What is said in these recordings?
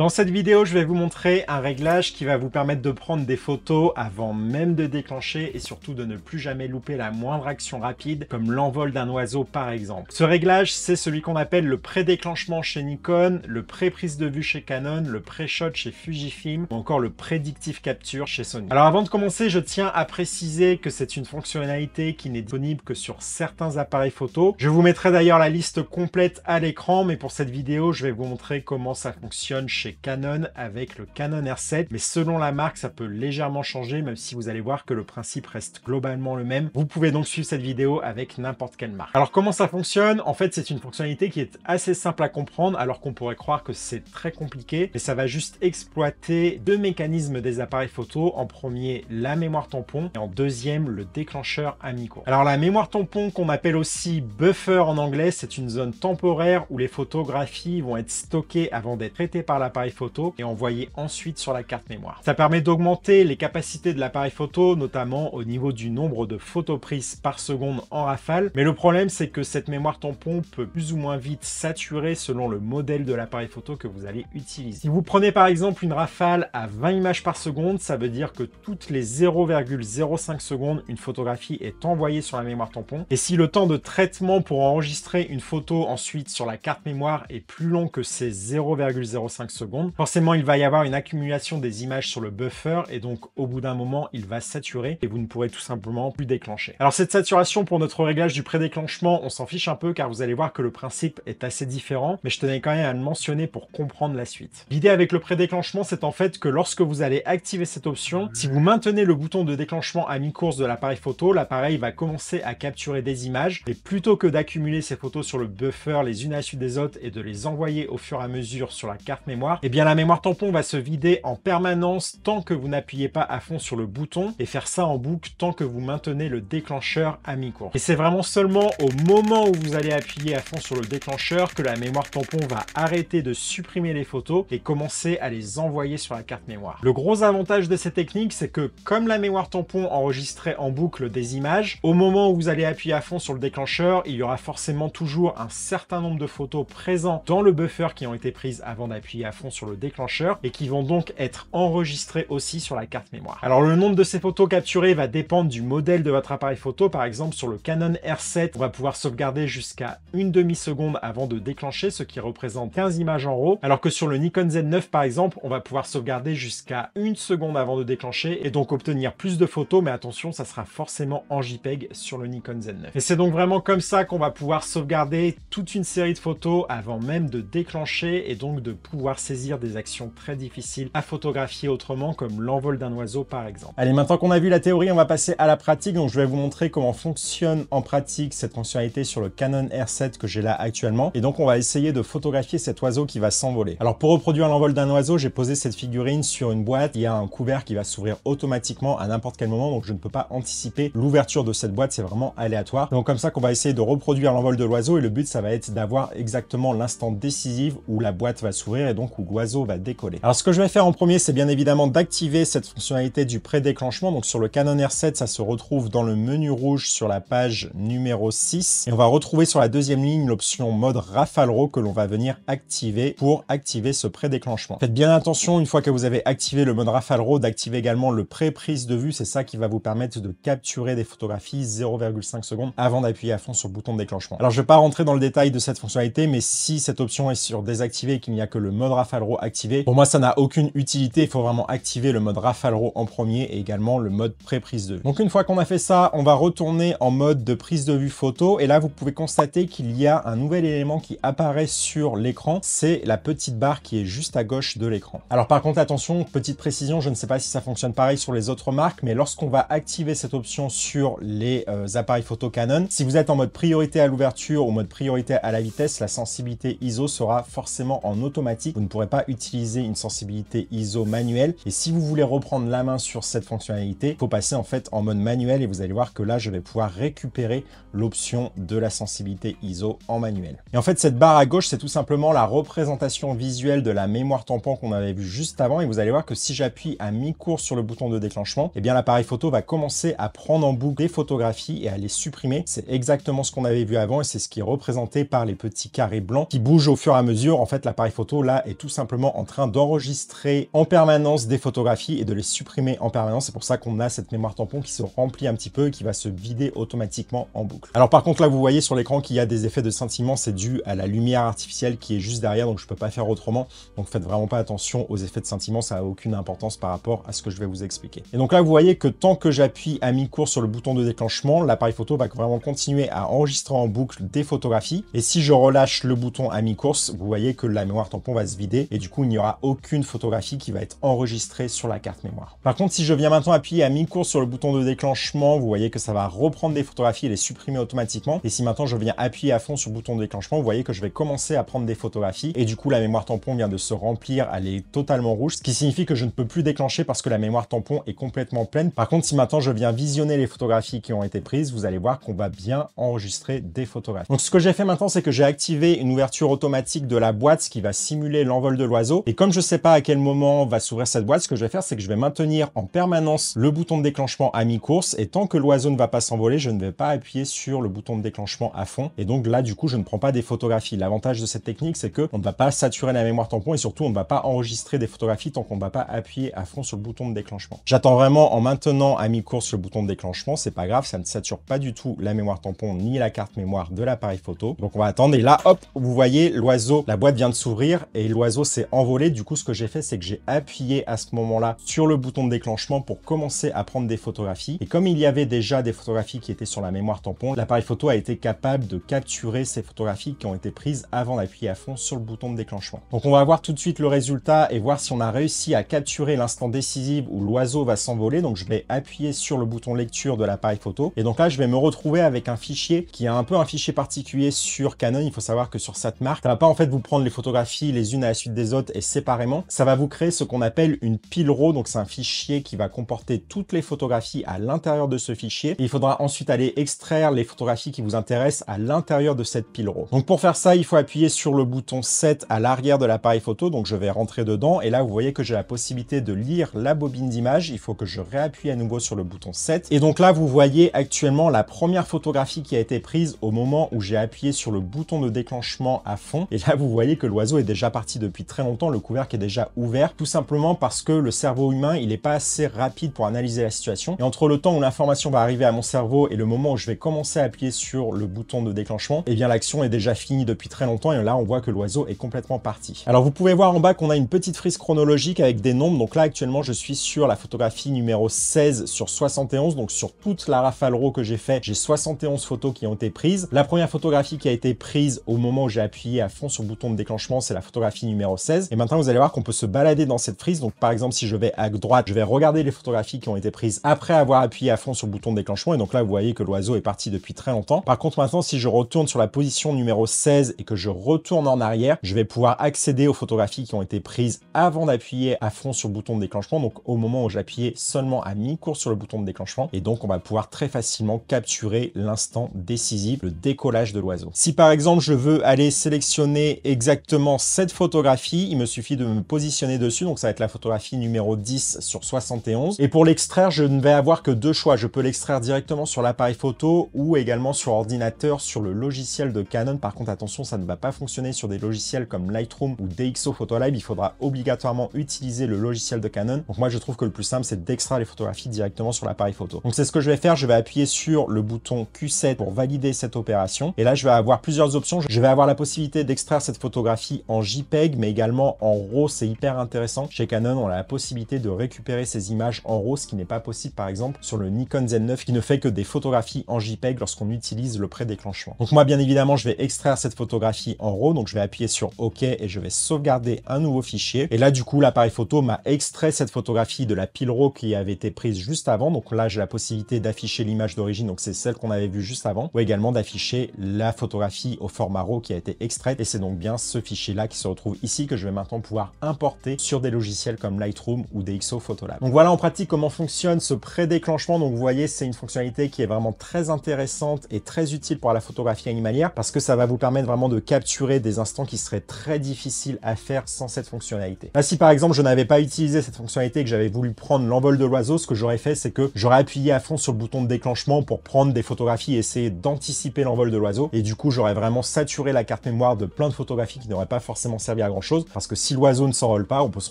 Dans cette vidéo, je vais vous montrer un réglage qui va vous permettre de prendre des photos avant même de déclencher et surtout de ne plus jamais louper la moindre action rapide, comme l'envol d'un oiseau par exemple. Ce réglage, c'est celui qu'on appelle le pré-déclenchement chez Nikon, le pré-prise de vue chez Canon, le pré-shot chez Fujifilm ou encore le prédictive capture chez Sony. Alors avant de commencer, je tiens à préciser que c'est une fonctionnalité qui n'est disponible que sur certains appareils photo. Je vous mettrai d'ailleurs la liste complète à l'écran, mais pour cette vidéo, je vais vous montrer comment ça fonctionne chez Canon avec le Canon R7, mais selon la marque, ça peut légèrement changer, même si vous allez voir que le principe reste globalement le même. Vous pouvez donc suivre cette vidéo avec n'importe quelle marque. Alors comment ça fonctionne En fait, c'est une fonctionnalité qui est assez simple à comprendre, alors qu'on pourrait croire que c'est très compliqué, mais ça va juste exploiter deux mécanismes des appareils photo. En premier, la mémoire tampon, et en deuxième, le déclencheur amico. Alors la mémoire tampon, qu'on appelle aussi buffer en anglais, c'est une zone temporaire où les photographies vont être stockées avant d'être traitées par l'appareil photo et envoyer ensuite sur la carte mémoire. Ça permet d'augmenter les capacités de l'appareil photo, notamment au niveau du nombre de photos prises par seconde en rafale, mais le problème c'est que cette mémoire tampon peut plus ou moins vite saturer selon le modèle de l'appareil photo que vous allez utiliser. Si vous prenez par exemple une rafale à 20 images par seconde, ça veut dire que toutes les 0,05 secondes, une photographie est envoyée sur la mémoire tampon, et si le temps de traitement pour enregistrer une photo ensuite sur la carte mémoire est plus long que ces 0,05 secondes, Forcément, il va y avoir une accumulation des images sur le buffer et donc au bout d'un moment, il va saturer et vous ne pourrez tout simplement plus déclencher. Alors cette saturation pour notre réglage du pré-déclenchement on s'en fiche un peu car vous allez voir que le principe est assez différent, mais je tenais quand même à le mentionner pour comprendre la suite. L'idée avec le pré-déclenchement c'est en fait que lorsque vous allez activer cette option, si vous maintenez le bouton de déclenchement à mi-course de l'appareil photo, l'appareil va commencer à capturer des images et plutôt que d'accumuler ces photos sur le buffer les unes à la suite des autres et de les envoyer au fur et à mesure sur la carte mémoire, et eh bien la mémoire tampon va se vider en permanence tant que vous n'appuyez pas à fond sur le bouton et faire ça en boucle tant que vous maintenez le déclencheur à mi-cours. Et c'est vraiment seulement au moment où vous allez appuyer à fond sur le déclencheur que la mémoire tampon va arrêter de supprimer les photos et commencer à les envoyer sur la carte mémoire. Le gros avantage de cette technique, c'est que comme la mémoire tampon enregistrait en boucle des images, au moment où vous allez appuyer à fond sur le déclencheur, il y aura forcément toujours un certain nombre de photos présentes dans le buffer qui ont été prises avant d'appuyer à fond sur le déclencheur et qui vont donc être enregistrés aussi sur la carte mémoire. Alors le nombre de ces photos capturées va dépendre du modèle de votre appareil photo. Par exemple sur le Canon R7, on va pouvoir sauvegarder jusqu'à une demi-seconde avant de déclencher, ce qui représente 15 images en RAW, alors que sur le Nikon Z9 par exemple, on va pouvoir sauvegarder jusqu'à une seconde avant de déclencher et donc obtenir plus de photos, mais attention, ça sera forcément en JPEG sur le Nikon Z9. Et c'est donc vraiment comme ça qu'on va pouvoir sauvegarder toute une série de photos avant même de déclencher et donc de pouvoir des actions très difficiles à photographier autrement, comme l'envol d'un oiseau par exemple. Allez, maintenant qu'on a vu la théorie, on va passer à la pratique. Donc je vais vous montrer comment fonctionne en pratique cette fonctionnalité sur le Canon R7 que j'ai là actuellement. Et donc on va essayer de photographier cet oiseau qui va s'envoler. Alors pour reproduire l'envol d'un oiseau, j'ai posé cette figurine sur une boîte. Il y a un couvert qui va s'ouvrir automatiquement à n'importe quel moment, donc je ne peux pas anticiper l'ouverture de cette boîte, c'est vraiment aléatoire. Donc comme ça qu'on va essayer de reproduire l'envol de l'oiseau et le but ça va être d'avoir exactement l'instant décisif où la boîte va s'ouvrir et donc Oiseau va décoller. Alors ce que je vais faire en premier, c'est bien évidemment d'activer cette fonctionnalité du pré-déclenchement. Donc sur le Canon R7, ça se retrouve dans le menu rouge sur la page numéro 6. Et on va retrouver sur la deuxième ligne l'option mode Rafale Raw que l'on va venir activer pour activer ce pré-déclenchement. Faites bien attention, une fois que vous avez activé le mode Rafale Raw, d'activer également le pré-prise de vue. C'est ça qui va vous permettre de capturer des photographies 0,5 secondes avant d'appuyer à fond sur le bouton de déclenchement. Alors je ne vais pas rentrer dans le détail de cette fonctionnalité, mais si cette option est sur désactivée et qu'il n'y a que le mode Rafale activé. Pour moi, ça n'a aucune utilité. Il faut vraiment activer le mode Rafale en premier et également le mode pré-prise de vue. Donc une fois qu'on a fait ça, on va retourner en mode de prise de vue photo. Et là, vous pouvez constater qu'il y a un nouvel élément qui apparaît sur l'écran. C'est la petite barre qui est juste à gauche de l'écran. Alors par contre, attention, petite précision, je ne sais pas si ça fonctionne pareil sur les autres marques, mais lorsqu'on va activer cette option sur les euh, appareils photo Canon, si vous êtes en mode priorité à l'ouverture ou mode priorité à la vitesse, la sensibilité ISO sera forcément en automatique. Vous ne pourrez pas utiliser une sensibilité ISO manuelle. Et si vous voulez reprendre la main sur cette fonctionnalité, faut passer en fait en mode manuel et vous allez voir que là, je vais pouvoir récupérer l'option de la sensibilité ISO en manuel. Et en fait, cette barre à gauche, c'est tout simplement la représentation visuelle de la mémoire tampon qu'on avait vu juste avant. Et vous allez voir que si j'appuie à mi-cours sur le bouton de déclenchement, et eh bien l'appareil photo va commencer à prendre en boucle des photographies et à les supprimer. C'est exactement ce qu'on avait vu avant et c'est ce qui est représenté par les petits carrés blancs qui bougent au fur et à mesure. En fait, l'appareil photo là est tout simplement en train d'enregistrer en permanence des photographies et de les supprimer en permanence. C'est pour ça qu'on a cette mémoire tampon qui se remplit un petit peu et qui va se vider automatiquement en boucle. Alors par contre là vous voyez sur l'écran qu'il y a des effets de scintillement, c'est dû à la lumière artificielle qui est juste derrière donc je peux pas faire autrement. Donc faites vraiment pas attention aux effets de scintillement, ça a aucune importance par rapport à ce que je vais vous expliquer. Et donc là vous voyez que tant que j'appuie à mi-cours sur le bouton de déclenchement, l'appareil photo va vraiment continuer à enregistrer en boucle des photographies et si je relâche le bouton à mi-course, vous voyez que la mémoire tampon va se vider et du coup, il n'y aura aucune photographie qui va être enregistrée sur la carte mémoire. Par contre, si je viens maintenant appuyer à mi cours sur le bouton de déclenchement, vous voyez que ça va reprendre des photographies et les supprimer automatiquement. Et si maintenant je viens appuyer à fond sur le bouton de déclenchement, vous voyez que je vais commencer à prendre des photographies et du coup, la mémoire tampon vient de se remplir, elle est totalement rouge, ce qui signifie que je ne peux plus déclencher parce que la mémoire tampon est complètement pleine. Par contre, si maintenant je viens visionner les photographies qui ont été prises, vous allez voir qu'on va bien enregistrer des photographies. Donc ce que j'ai fait maintenant, c'est que j'ai activé une ouverture automatique de la boîte, ce qui va simuler l'envoi de l'oiseau. Et comme je sais pas à quel moment va s'ouvrir cette boîte, ce que je vais faire, c'est que je vais maintenir en permanence le bouton de déclenchement à mi-course. Et tant que l'oiseau ne va pas s'envoler, je ne vais pas appuyer sur le bouton de déclenchement à fond. Et donc là, du coup, je ne prends pas des photographies. L'avantage de cette technique, c'est que on ne va pas saturer la mémoire tampon et surtout, on ne va pas enregistrer des photographies tant qu'on ne va pas appuyer à fond sur le bouton de déclenchement. J'attends vraiment en maintenant à mi-course le bouton de déclenchement. C'est pas grave, ça ne sature pas du tout la mémoire tampon ni la carte mémoire de l'appareil photo. Donc on va attendre et là, hop, vous voyez l'oiseau, la boîte vient de s'ouvrir et l'oiseau s'est envolé. Du coup, ce que j'ai fait, c'est que j'ai appuyé à ce moment-là sur le bouton de déclenchement pour commencer à prendre des photographies. Et comme il y avait déjà des photographies qui étaient sur la mémoire tampon, l'appareil photo a été capable de capturer ces photographies qui ont été prises avant d'appuyer à fond sur le bouton de déclenchement. Donc on va voir tout de suite le résultat et voir si on a réussi à capturer l'instant décisif où l'oiseau va s'envoler. Donc je vais appuyer sur le bouton lecture de l'appareil photo. Et donc là, je vais me retrouver avec un fichier qui a un peu un fichier particulier sur Canon. Il faut savoir que sur cette marque, ça va pas en fait vous prendre les photographies les unes à la suite des autres et séparément, ça va vous créer ce qu'on appelle une pile RAW. Donc c'est un fichier qui va comporter toutes les photographies à l'intérieur de ce fichier. il faudra ensuite aller extraire les photographies qui vous intéressent à l'intérieur de cette pile RAW. Donc pour faire ça, il faut appuyer sur le bouton 7 à l'arrière de l'appareil photo. Donc je vais rentrer dedans et là vous voyez que j'ai la possibilité de lire la bobine d'image. Il faut que je réappuie à nouveau sur le bouton 7. Et donc là vous voyez actuellement la première photographie qui a été prise au moment où j'ai appuyé sur le bouton de déclenchement à fond. Et là vous voyez que l'oiseau est déjà parti de depuis très longtemps, le couvercle est déjà ouvert, tout simplement parce que le cerveau humain, il n'est pas assez rapide pour analyser la situation. Et entre le temps où l'information va arriver à mon cerveau et le moment où je vais commencer à appuyer sur le bouton de déclenchement, et eh bien l'action est déjà finie depuis très longtemps et là on voit que l'oiseau est complètement parti. Alors vous pouvez voir en bas qu'on a une petite frise chronologique avec des nombres, donc là actuellement je suis sur la photographie numéro 16 sur 71, donc sur toute la rafale raw que j'ai fait, j'ai 71 photos qui ont été prises. La première photographie qui a été prise au moment où j'ai appuyé à fond sur le bouton de déclenchement, c'est la photographie numéro 16. Et maintenant, vous allez voir qu'on peut se balader dans cette frise. Donc, par exemple, si je vais à droite, je vais regarder les photographies qui ont été prises après avoir appuyé à fond sur le bouton de déclenchement. Et donc là, vous voyez que l'oiseau est parti depuis très longtemps. Par contre, maintenant, si je retourne sur la position numéro 16 et que je retourne en arrière, je vais pouvoir accéder aux photographies qui ont été prises avant d'appuyer à fond sur le bouton de déclenchement. Donc, au moment où j'appuyais seulement à mi-cours sur le bouton de déclenchement. Et donc, on va pouvoir très facilement capturer l'instant décisif, le décollage de l'oiseau. Si par exemple, je veux aller sélectionner exactement cette photographie il me suffit de me positionner dessus, donc ça va être la photographie numéro 10 sur 71. Et pour l'extraire, je ne vais avoir que deux choix. Je peux l'extraire directement sur l'appareil photo ou également sur ordinateur, sur le logiciel de Canon. Par contre, attention, ça ne va pas fonctionner sur des logiciels comme Lightroom ou DxO Photolab. Il faudra obligatoirement utiliser le logiciel de Canon. Donc moi, je trouve que le plus simple, c'est d'extraire les photographies directement sur l'appareil photo. Donc c'est ce que je vais faire. Je vais appuyer sur le bouton Q7 pour valider cette opération. Et là, je vais avoir plusieurs options. Je vais avoir la possibilité d'extraire cette photographie en JPEG, mais également en RAW, c'est hyper intéressant. Chez Canon, on a la possibilité de récupérer ces images en RAW, ce qui n'est pas possible par exemple sur le Nikon Z9 qui ne fait que des photographies en JPEG lorsqu'on utilise le pré-déclenchement. Donc moi, bien évidemment, je vais extraire cette photographie en RAW, donc je vais appuyer sur OK et je vais sauvegarder un nouveau fichier. Et là, du coup, l'appareil photo m'a extrait cette photographie de la pile RAW qui avait été prise juste avant. Donc là, j'ai la possibilité d'afficher l'image d'origine, donc c'est celle qu'on avait vue juste avant, ou également d'afficher la photographie au format RAW qui a été extraite. Et c'est donc bien ce fichier-là qui se retrouve ici que je vais maintenant pouvoir importer sur des logiciels comme Lightroom ou DxO Photolab. Donc voilà en pratique comment fonctionne ce pré-déclenchement. Donc vous voyez, c'est une fonctionnalité qui est vraiment très intéressante et très utile pour la photographie animalière parce que ça va vous permettre vraiment de capturer des instants qui seraient très difficiles à faire sans cette fonctionnalité. Là, si par exemple je n'avais pas utilisé cette fonctionnalité et que j'avais voulu prendre l'envol de l'oiseau, ce que j'aurais fait, c'est que j'aurais appuyé à fond sur le bouton de déclenchement pour prendre des photographies et essayer d'anticiper l'envol de l'oiseau. Et du coup, j'aurais vraiment saturé la carte mémoire de plein de photographies qui n'auraient pas forcément servi à grand chose parce que si l'oiseau ne s'envole pas, on peut se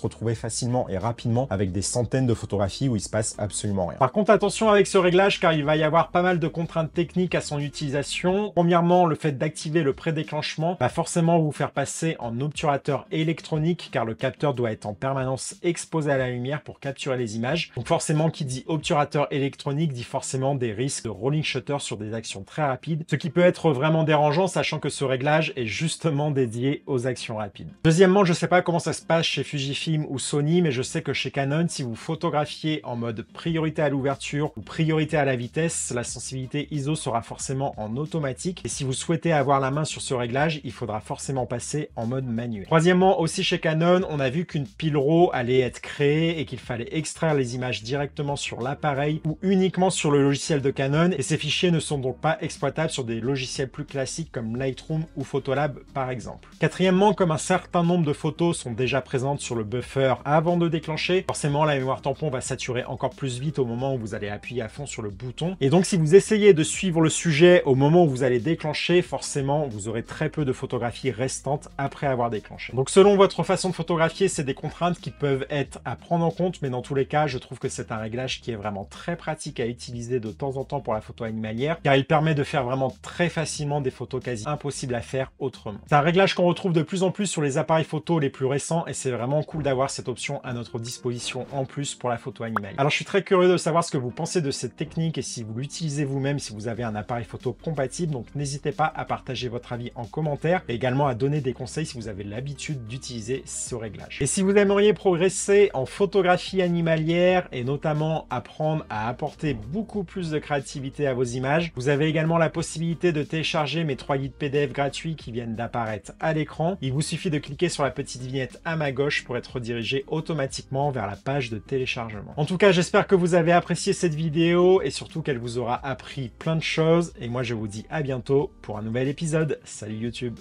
retrouver facilement et rapidement avec des centaines de photographies où il se passe absolument rien. Par contre, attention avec ce réglage car il va y avoir pas mal de contraintes techniques à son utilisation. Premièrement, le fait d'activer le pré-déclenchement va forcément vous faire passer en obturateur électronique car le capteur doit être en permanence exposé à la lumière pour capturer les images. Donc forcément, qui dit obturateur électronique dit forcément des risques de rolling shutter sur des actions très rapides, ce qui peut être vraiment dérangeant sachant que ce réglage est justement dédié aux actions rapides. Deuxièmement, je ne sais pas comment ça se passe chez Fujifilm ou Sony, mais je sais que chez Canon, si vous photographiez en mode priorité à l'ouverture ou priorité à la vitesse, la sensibilité ISO sera forcément en automatique. Et si vous souhaitez avoir la main sur ce réglage, il faudra forcément passer en mode manuel. Troisièmement, aussi chez Canon, on a vu qu'une pile RAW allait être créée et qu'il fallait extraire les images directement sur l'appareil ou uniquement sur le logiciel de Canon. Et ces fichiers ne sont donc pas exploitables sur des logiciels plus classiques comme Lightroom ou Photolab par exemple. Quatrièmement, comme un certain nombre de photos sont déjà présentes sur le buffer avant de déclencher, forcément la mémoire tampon va saturer encore plus vite au moment où vous allez appuyer à fond sur le bouton. Et donc si vous essayez de suivre le sujet au moment où vous allez déclencher, forcément vous aurez très peu de photographies restantes après avoir déclenché. Donc selon votre façon de photographier, c'est des contraintes qui peuvent être à prendre en compte, mais dans tous les cas, je trouve que c'est un réglage qui est vraiment très pratique à utiliser de temps en temps pour la photo animalière, car il permet de faire vraiment très facilement des photos quasi impossibles à faire autrement. C'est un réglage qu'on retrouve de plus en plus sur les appareils photo les plus récents et c'est vraiment cool d'avoir cette option à notre disposition en plus pour la photo animale. Alors je suis très curieux de savoir ce que vous pensez de cette technique et si vous l'utilisez vous-même, si vous avez un appareil photo compatible, donc n'hésitez pas à partager votre avis en commentaire et également à donner des conseils si vous avez l'habitude d'utiliser ce réglage. Et si vous aimeriez progresser en photographie animalière et notamment apprendre à apporter beaucoup plus de créativité à vos images, vous avez également la possibilité de télécharger mes trois guides PDF gratuits qui viennent d'apparaître à l'écran. Il vous suffit de cliquer sur la petite vignette à ma gauche pour être redirigé automatiquement vers la page de téléchargement. En tout cas, j'espère que vous avez apprécié cette vidéo et surtout qu'elle vous aura appris plein de choses. Et moi, je vous dis à bientôt pour un nouvel épisode. Salut YouTube